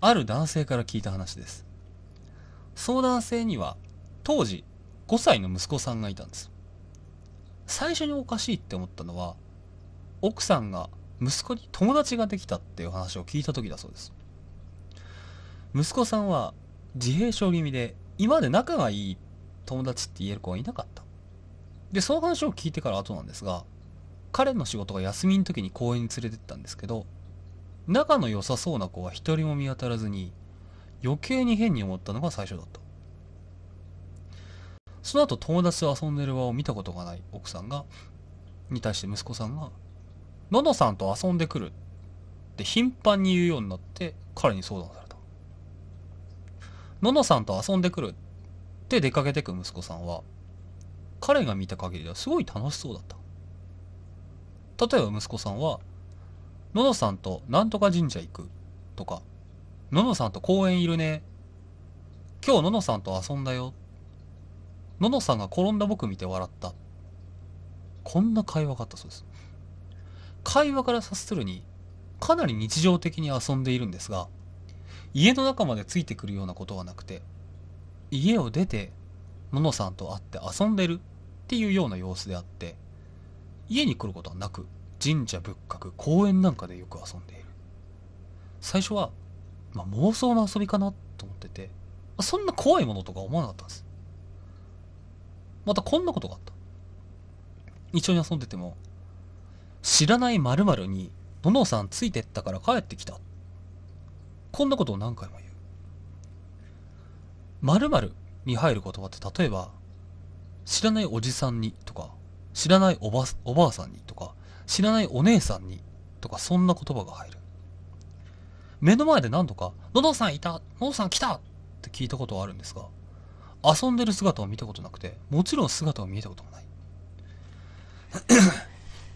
ある男性から聞いた話です。その男性には、当時5歳の息子さんがいたんです。最初におかしいって思ったのは、奥さんが息子に友達ができたっていう話を聞いた時だそうです。息子さんは自閉症気味で、今まで仲がいい友達って言える子はいなかった。で、その話を聞いてから後なんですが、彼の仕事が休みの時に公園に連れてったんですけど、仲の良さそうな子は一人も見当たらずに、余計に変に思ったのが最初だった。その後友達と遊んでる場を見たことがない奥さんが、に対して息子さんが、ののさんと遊んでくるって頻繁に言うようになって彼に相談された。ののさんと遊んでくるって出かけてく息子さんは、彼が見た限りではすごい楽しそうだった。例えば息子さんは、ののさんとなんとか神社行くとか、ののさんと公園いるね。今日ののさんと遊んだよ。ののさんが転んだ僕見て笑った。こんな会話があったそうです。会話から察するに、かなり日常的に遊んでいるんですが、家の中までついてくるようなことはなくて、家を出て、ののさんと会って遊んでるっていうような様子であって、家に来ることはなく、神社仏閣公園なんかでよく遊んでいる最初は、まあ、妄想の遊びかなと思っててそんな怖いものとか思わなかったんですまたこんなことがあった一緒に遊んでても知らない〇〇にののさんついてったから帰ってきたこんなことを何回も言う〇〇に入る言葉って例えば知らないおじさんにとか知らないおばおばあさんにとか知らないお姉さんにとかそんな言葉が入る。目の前で何度か、のどさんいたのどさん来たって聞いたことはあるんですが、遊んでる姿を見たことなくて、もちろん姿を見えたこともない。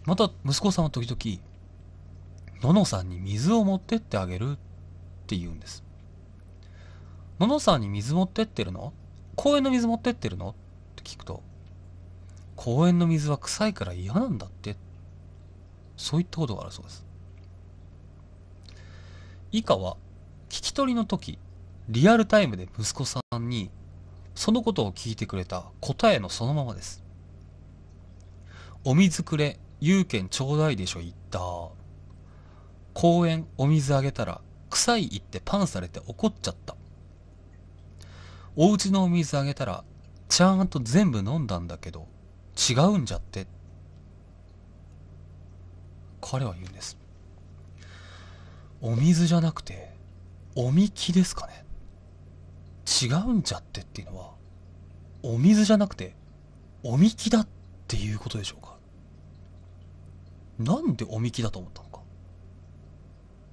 また、息子さんは時々、ののさんに水を持ってってあげるって言うんです。ののさんに水持ってってるの公園の水持ってってるのって聞くと、公園の水は臭いから嫌なんだってってそういったことがあるそうです以下は聞き取りの時リアルタイムで息子さんにそのことを聞いてくれた答えのそのままですお水くれ有権ちょうだいでしょ言った公園お水あげたら臭い言ってパンされて怒っちゃったお家のお水あげたらちゃんと全部飲んだんだけど違うんじゃって彼は言うんです。お水じゃなくて、おみきですかね。違うんじゃってっていうのは、お水じゃなくて、おみきだっていうことでしょうか。なんでおみきだと思ったのか。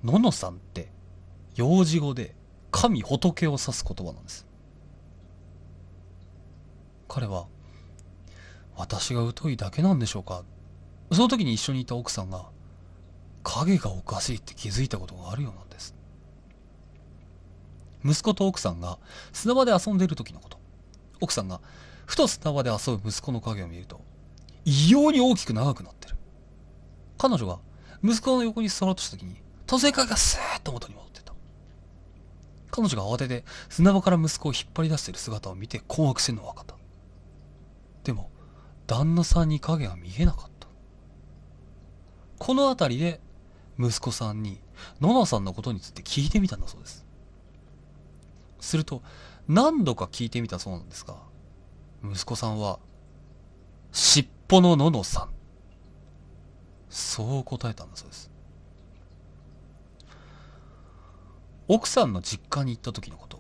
ののさんって、幼児語で神仏を指す言葉なんです。彼は、私が疎いだけなんでしょうか。その時に一緒にいた奥さんが、影がおかしいって気づいたことがあるようなんです息子と奥さんが砂場で遊んでいる時のこと奥さんがふと砂場で遊ぶ息子の影を見ると異様に大きく長くなってる彼女が息子の横に座ろうとした時に突然影がスーッと元に戻ってた彼女が慌てて砂場から息子を引っ張り出している姿を見て困惑してるのは分かったでも旦那さんに影は見えなかったこの辺りで息子さんに、ののさんのことについて聞いてみたんだそうです。すると、何度か聞いてみたそうなんですが、息子さんは、尻尾のののさん。そう答えたんだそうです。奥さんの実家に行った時のこと。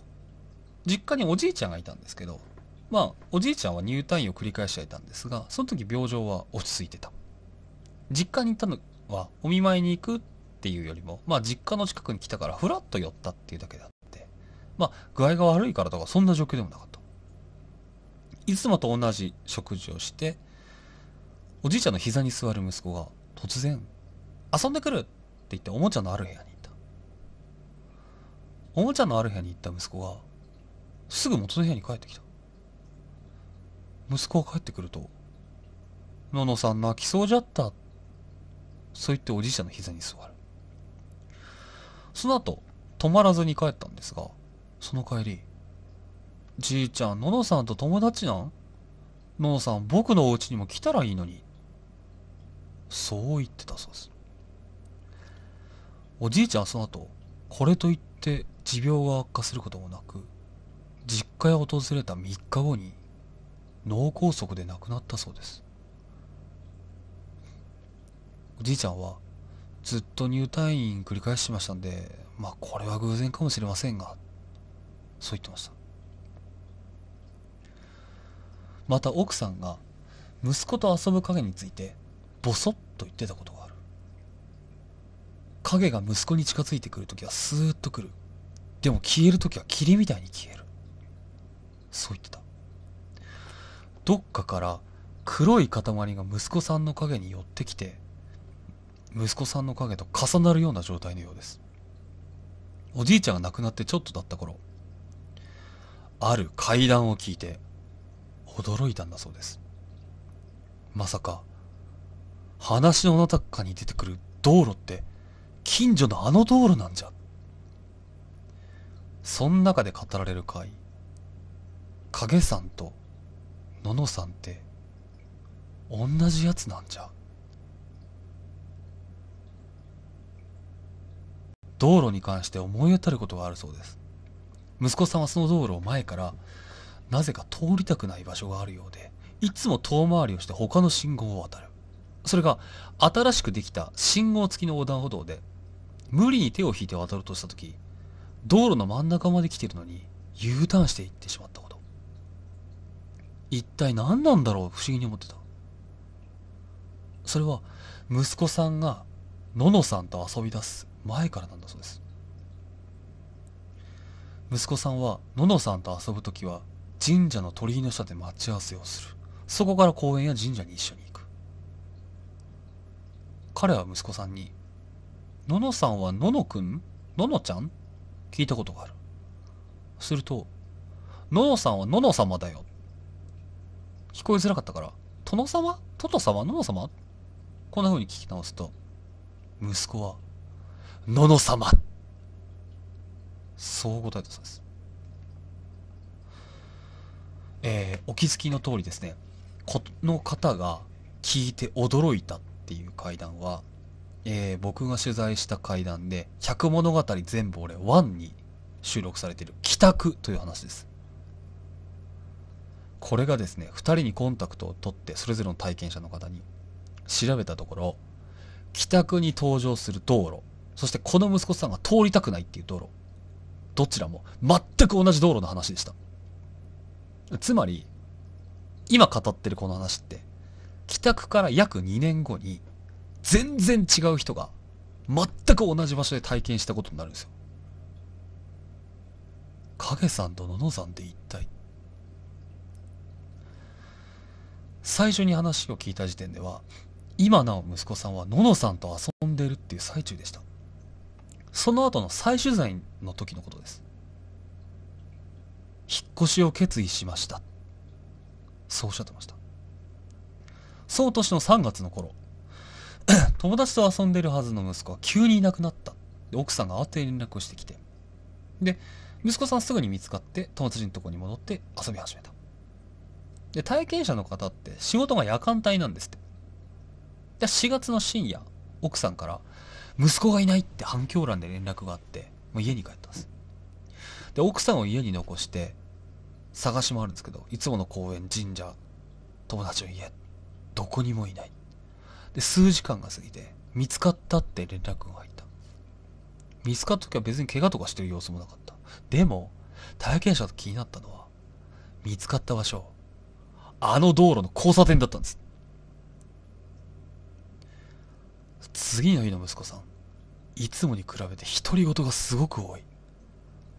実家におじいちゃんがいたんですけど、まあ、おじいちゃんは入退院を繰り返していたんですが、その時病状は落ち着いてた。実家に行ったのは、お見舞いに行くっっていうよりも、まあ実家の近くに来たからふらっと寄ったっていうだけであって、まあ具合が悪いからとかそんな状況でもなかった。いつもと同じ食事をして、おじいちゃんの膝に座る息子が突然、遊んでくるって言っておもちゃのある部屋に行った。おもちゃのある部屋に行った息子が、すぐ元の部屋に帰ってきた。息子が帰ってくると、ののさん泣きそうじゃった。そう言っておじいちゃんの膝に座る。その後、止まらずに帰ったんですが、その帰り、じいちゃん、ののさんと友達なんののさん、僕のお家にも来たらいいのに。そう言ってたそうです。おじいちゃんその後、これといって持病が悪化することもなく、実家へ訪れた3日後に脳梗塞で亡くなったそうです。おじいちゃんはずっと入退院繰り返してましたんで、まあこれは偶然かもしれませんが、そう言ってました。また奥さんが息子と遊ぶ影について、ボソッと言ってたことがある。影が息子に近づいてくるときはスーッと来る。でも消えるときは霧みたいに消える。そう言ってた。どっかから黒い塊が息子さんの影に寄ってきて、息子さんの影と重なるような状態のようですおじいちゃんが亡くなってちょっとだった頃ある階段を聞いて驚いたんだそうですまさか話の中に出てくる道路って近所のあの道路なんじゃそん中で語られる回影さんとののさんって同じやつなんじゃ道路に関して思い当たることがあるそうです息子さんはその道路を前からなぜか通りたくない場所があるようでいつも遠回りをして他の信号を渡るそれが新しくできた信号付きの横断歩道で無理に手を引いて渡ろうとした時道路の真ん中まで来てるのに U ターンしていってしまったこと一体何なんだろう不思議に思ってたそれは息子さんがののさんと遊び出す前からなんだそうです息子さんはののさんと遊ぶ時は神社の鳥居の下で待ち合わせをするそこから公園や神社に一緒に行く彼は息子さんに「ののさんはののくんののちゃん?」聞いたことがあるすると「ののさんはのの様だよ」聞こえづらかったから「殿様トト様のの様?」こんな風に聞き直すと息子はのの様。そう答えたそうです。えー、お気づきの通りですね、この方が聞いて驚いたっていう階談は、えー、僕が取材した階談で、百物語全部俺1に収録されている帰宅という話です。これがですね、2人にコンタクトを取って、それぞれの体験者の方に調べたところ、帰宅に登場する道路、そしてこの息子さんが通りたくないっていう道路。どちらも全く同じ道路の話でした。つまり、今語ってるこの話って、帰宅から約2年後に、全然違う人が、全く同じ場所で体験したことになるんですよ。影さんと野々さんで一体。最初に話を聞いた時点では、今なお息子さんはののさんと遊んでるっていう最中でした。その後の再取材の時のことです引っ越しを決意しましたそうおっしゃってましたそう年の3月の頃 友達と遊んでるはずの息子は急にいなくなったで奥さんが慌てて連絡をしてきてで息子さんすぐに見つかって友達のとこに戻って遊び始めたで体験者の方って仕事が夜間帯なんですってで4月の深夜奥さんから息子がいないって反響欄で連絡があって、もう家に帰ったんです。で、奥さんを家に残して、探し回るんですけど、いつもの公園、神社、友達の家、どこにもいない。で、数時間が過ぎて、見つかったって連絡が入った。見つかった時は別に怪我とかしてる様子もなかった。でも、体験者と気になったのは、見つかった場所、あの道路の交差点だったんです。次の日の息子さんいつもに比べて独り言がすごく多い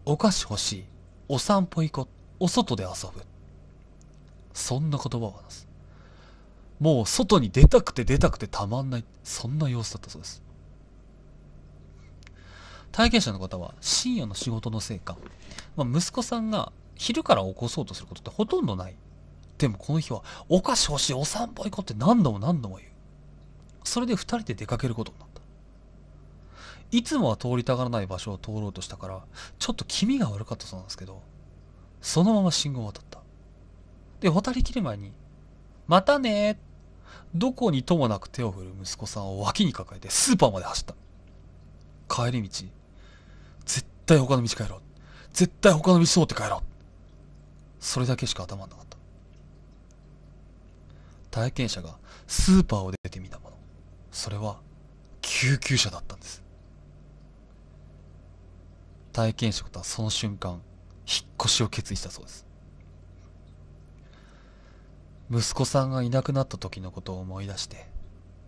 お菓子欲しいお散歩行こうお外で遊ぶそんな言葉を話すもう外に出たくて出たくてたまんないそんな様子だったそうです体験者の方は深夜の仕事のせいか、まあ、息子さんが昼から起こそうとすることってほとんどないでもこの日はお菓子欲しいお散歩行こうって何度も何度も言うそれで2人で出かけることになった。いつもは通りたがらない場所を通ろうとしたから、ちょっと気味が悪かったそうなんですけど、そのまま信号を渡った。で、渡りきる前に、またねどこにともなく手を振る息子さんを脇に抱えてスーパーまで走った。帰り道、絶対他の道帰ろう。絶対他の道通って帰ろう。それだけしか頭なかった。体験者がスーパーを出てみたもの。それは救急車だったんです体験者はその瞬間引っ越しを決意したそうです息子さんがいなくなった時のことを思い出して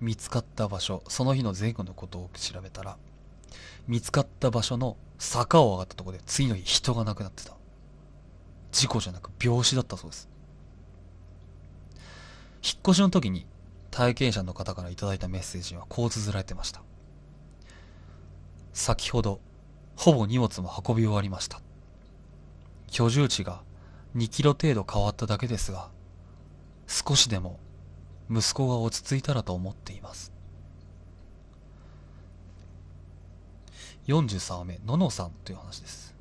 見つかった場所その日の前後のことを調べたら見つかった場所の坂を上がったとこで次の日人が亡くなってた事故じゃなく病死だったそうです引っ越しの時に体験者の方から頂いたメッセージはこう綴られてました。先ほど、ほぼ荷物も運び終わりました。居住地が2キロ程度変わっただけですが、少しでも息子が落ち着いたらと思っています。43名、ののさんという話です。